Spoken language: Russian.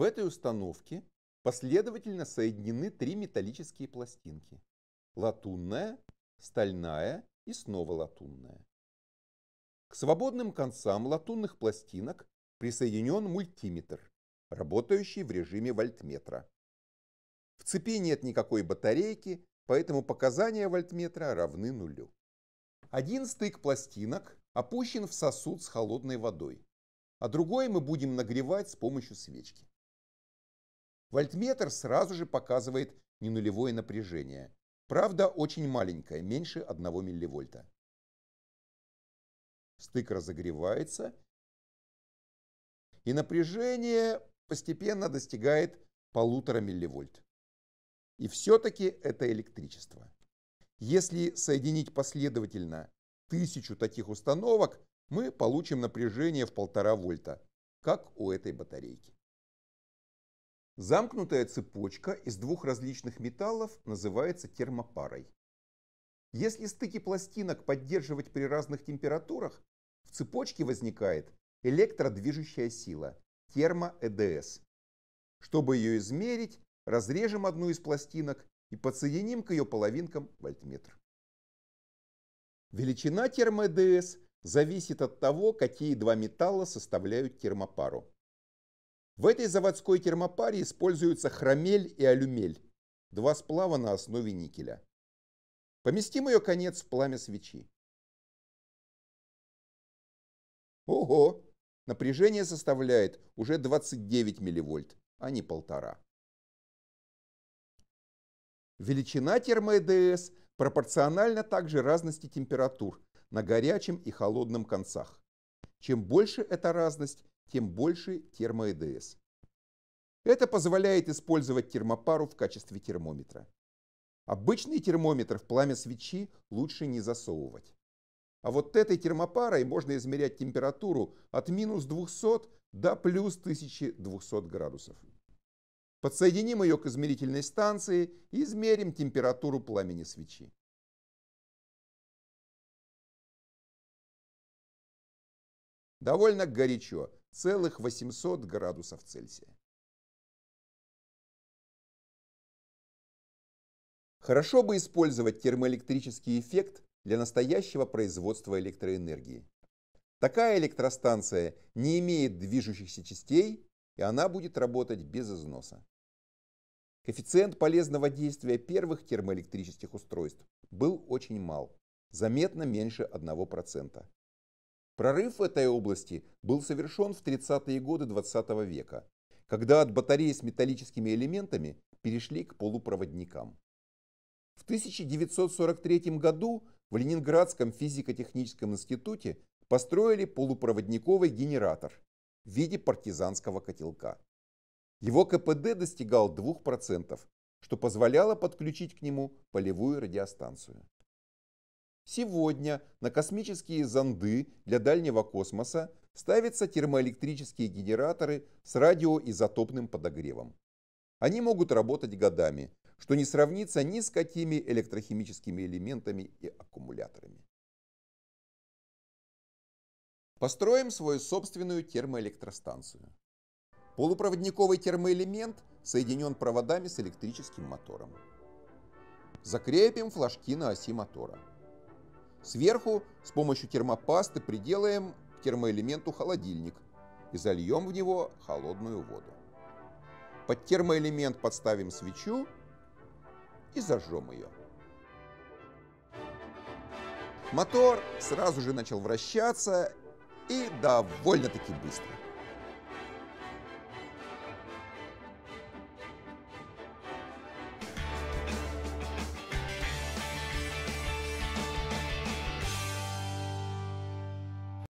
В этой установке последовательно соединены три металлические пластинки. Латунная, стальная и снова латунная. К свободным концам латунных пластинок присоединен мультиметр, работающий в режиме вольтметра. В цепи нет никакой батарейки, поэтому показания вольтметра равны нулю. Один стык пластинок опущен в сосуд с холодной водой, а другой мы будем нагревать с помощью свечки. Вольтметр сразу же показывает ненулевое напряжение. Правда, очень маленькое, меньше 1 милливольта. Стык разогревается, и напряжение постепенно достигает полутора милливольт. И все-таки это электричество. Если соединить последовательно тысячу таких установок, мы получим напряжение в полтора вольта, как у этой батарейки. Замкнутая цепочка из двух различных металлов называется термопарой. Если стыки пластинок поддерживать при разных температурах, в цепочке возникает электродвижущая сила – термо-ЭДС. Чтобы ее измерить, разрежем одну из пластинок и подсоединим к ее половинкам вольтметр. Величина термо-ЭДС зависит от того, какие два металла составляют термопару. В этой заводской термопаре используются хромель и алюмель, два сплава на основе никеля. Поместим ее конец в пламя свечи. Ого! Напряжение составляет уже 29 милливольт, а не полтора. Величина термоЭДС пропорциональна также разности температур на горячем и холодном концах. Чем больше эта разность, тем больше термоЭДС. Это позволяет использовать термопару в качестве термометра. Обычный термометр в пламя свечи лучше не засовывать. А вот этой термопарой можно измерять температуру от минус 200 до плюс 1200 градусов. Подсоединим ее к измерительной станции и измерим температуру пламени свечи. Довольно горячо, целых 800 градусов Цельсия. Хорошо бы использовать термоэлектрический эффект для настоящего производства электроэнергии. Такая электростанция не имеет движущихся частей, и она будет работать без износа. Коэффициент полезного действия первых термоэлектрических устройств был очень мал, заметно меньше 1%. Прорыв в этой области был совершен в 30-е годы 20 века, когда от батарей с металлическими элементами перешли к полупроводникам. В 1943 году в Ленинградском физико-техническом институте построили полупроводниковый генератор в виде партизанского котелка. Его КПД достигал 2%, что позволяло подключить к нему полевую радиостанцию. Сегодня на космические зонды для дальнего космоса ставятся термоэлектрические генераторы с радиоизотопным подогревом. Они могут работать годами, что не сравнится ни с какими электрохимическими элементами и аккумуляторами. Построим свою собственную термоэлектростанцию. Полупроводниковый термоэлемент соединен проводами с электрическим мотором. Закрепим флажки на оси мотора. Сверху с помощью термопасты приделаем к термоэлементу холодильник и зальем в него холодную воду. Под термоэлемент подставим свечу и зажжем ее. Мотор сразу же начал вращаться и довольно-таки быстро.